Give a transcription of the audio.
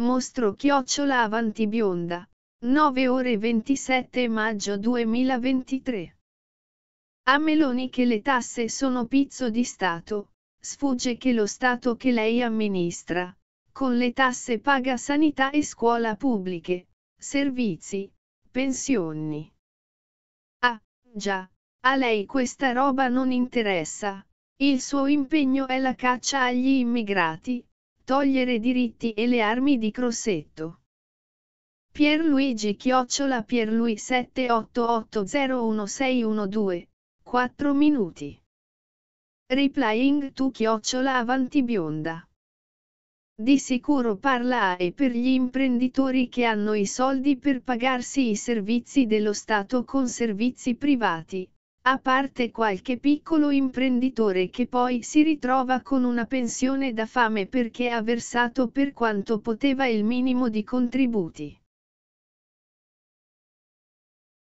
Mostro chiocciola avanti bionda. 9 ore 27 maggio 2023. A Meloni che le tasse sono pizzo di Stato, sfugge che lo Stato che lei amministra, con le tasse paga sanità e scuola pubbliche, servizi, pensioni. Ah, già, a lei questa roba non interessa, il suo impegno è la caccia agli immigrati, togliere diritti e le armi di Crossetto. Pierluigi Chiocciola Pierlui 78801612, 4 minuti. Replying to Chiocciola Avanti Bionda. Di sicuro parla a e per gli imprenditori che hanno i soldi per pagarsi i servizi dello Stato con servizi privati, a parte qualche piccolo imprenditore che poi si ritrova con una pensione da fame perché ha versato per quanto poteva il minimo di contributi.